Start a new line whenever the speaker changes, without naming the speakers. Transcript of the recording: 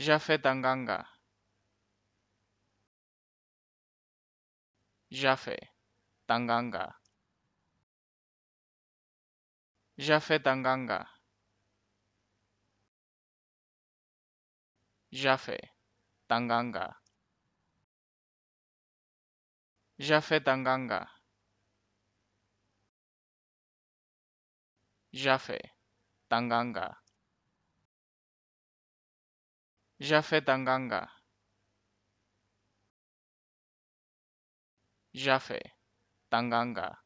Já Jafé Tanganga Já Jafé Tanganga Já Jafé Tanganga Jafe-Tanganga. Jafe, Tanganga.